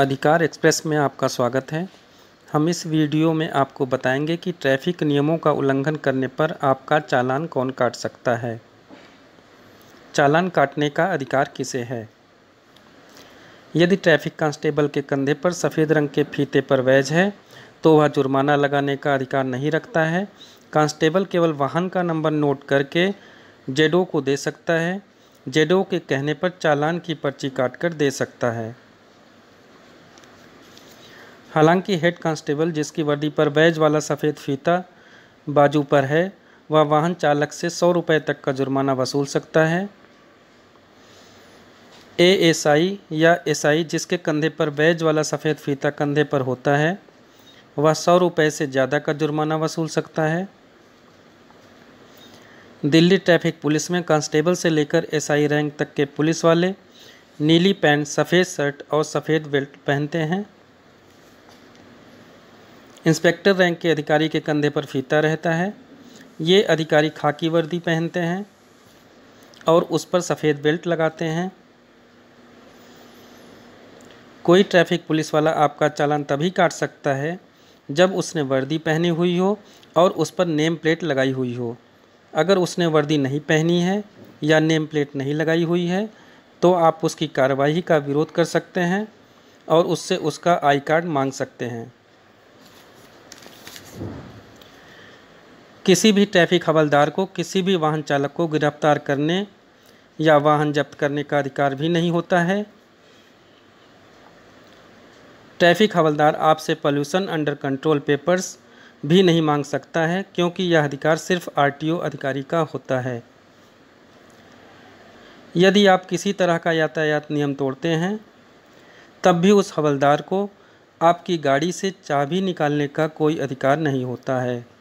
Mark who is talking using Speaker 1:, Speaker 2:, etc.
Speaker 1: अधिकार एक्सप्रेस में आपका स्वागत है हम इस वीडियो में आपको बताएंगे कि ट्रैफिक नियमों का उल्लंघन करने पर आपका चालान कौन काट सकता है चालान काटने का अधिकार किसे है यदि ट्रैफिक कांस्टेबल के कंधे पर सफ़ेद रंग के फीते पर वैज है तो वह जुर्माना लगाने का अधिकार नहीं रखता है कांस्टेबल केवल वाहन का नंबर नोट करके जेडो को दे सकता है जेडो के कहने पर चालान की पर्ची काट कर दे सकता है हालांकि हेड कांस्टेबल जिसकी वर्दी पर बैज वाला सफ़ेद फीता बाजू पर है वह वाहन चालक से सौ रुपये तक का जुर्माना वसूल सकता है ए एस आई या एस आई जिसके कंधे पर बैज वाला सफ़ेद फीता कंधे पर होता है वह सौ रुपये से ज़्यादा का जुर्माना वसूल सकता है दिल्ली ट्रैफिक पुलिस में कांस्टेबल से लेकर एसआई रैंक तक के पुलिस वाले नीली पैंट सफ़ेद शर्ट और सफ़ेद बेल्ट पहनते हैं इंस्पेक्टर रैंक के अधिकारी के कंधे पर फीता रहता है ये अधिकारी खाकी वर्दी पहनते हैं और उस पर सफ़ेद बेल्ट लगाते हैं कोई ट्रैफिक पुलिस वाला आपका चालान तभी काट सकता है जब उसने वर्दी पहनी हुई हो और उस पर नेम प्लेट लगाई हुई हो अगर उसने वर्दी नहीं पहनी है या नेम प्लेट नहीं लगाई हुई है तो आप उसकी कार्रवाई का विरोध कर सकते हैं और उससे उसका आई कार्ड मांग सकते हैं किसी भी ट्रैफिक हवलदार को किसी भी वाहन चालक को गिरफ्तार करने या वाहन जब्त करने का अधिकार भी नहीं होता है ट्रैफिक हवलदार आपसे पॉल्यूशन अंडर कंट्रोल पेपर्स भी नहीं मांग सकता है क्योंकि यह अधिकार सिर्फ आरटीओ अधिकारी का होता है यदि आप किसी तरह का यातायात नियम तोड़ते हैं तब भी उस हवलदार को आपकी गाड़ी से चाबी निकालने का कोई अधिकार नहीं होता है